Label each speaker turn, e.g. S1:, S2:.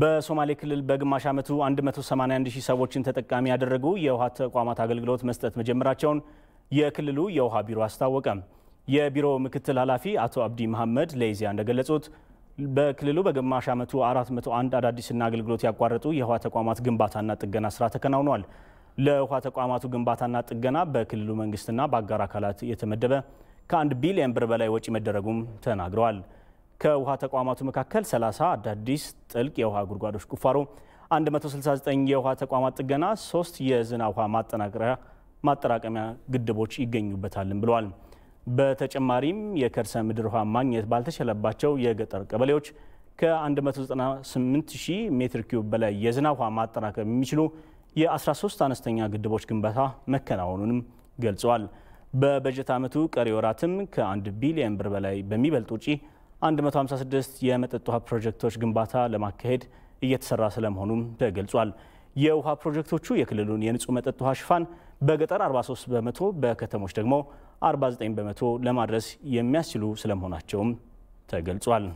S1: በሶማሌ ክልል በግማሽ ዓመቱ 181 ሺህ ሰዎችን ተጠቃሚ ያደረጉ የውሃ ተቋማት አገልግሎት መስጠት መጀመራቸውን የክልሉ የውሃ ቢሮ አስታወቀ። የቢሮው ምክትል ኃላፊ አቶ አብዲ መሐመድ ለኢዜአ እንደገለጹት በክልሉ በግማሽ ዓመቱ 401 አዳዲስና አገልግሎት ያቋረጡ የውሃ ተቋማት ግንባታና ጥገና ስራ ተከናውኗል። ለውሃ ተቋማቱ ግንባታና ጥገና በክልሉ መንግስትና በአጋር አካላት የተመደበ ከአንድ ቢሊዮን ብር በላይ ወጪ መደረጉም ተናግረዋል። ከውሃ ተቋማቱ መካከል 30 አዳዲስ ጥልቅ የውሃ ጉድጓዶች ቁፋሮ፣ 169 የውሃ ተቋማት ጥገና፣ ሶስት የዝናብ ውሃ ማጠናቀሪያ ማጠራቀሚያ ግድቦች ይገኙበታልም ብለዋል። በተጨማሪም የከርሰ ምድር ውሃ ማግኘት ባልተቻለባቸው የገጠር ቀበሌዎች ከ198000 ሜትር ኪዩብ በላይ የዝናብ ውሃ ማጠናከር የሚችሉ የ13 አነስተኛ ግድቦች ግንባታ መከናወኑንም ገልጸዋል። በበጀት ዓመቱ ቀሪ ወራትም ከ1 ቢሊዮን ብር በላይ በሚበልጥ ውጪ 156 የመጠጥ ውሃ ፕሮጀክቶች ግንባታ ለማካሄድ እየተሰራ ስለመሆኑም ተገልጿል። የውሃ ፕሮጀክቶቹ የክልሉን የንጹህ መጠጥ ውሃ ሽፋን በገጠር 43 በመቶ፣ በከተሞች ደግሞ 49 በመቶ ለማድረስ የሚያስችሉ ስለመሆናቸውም ተገልጿል።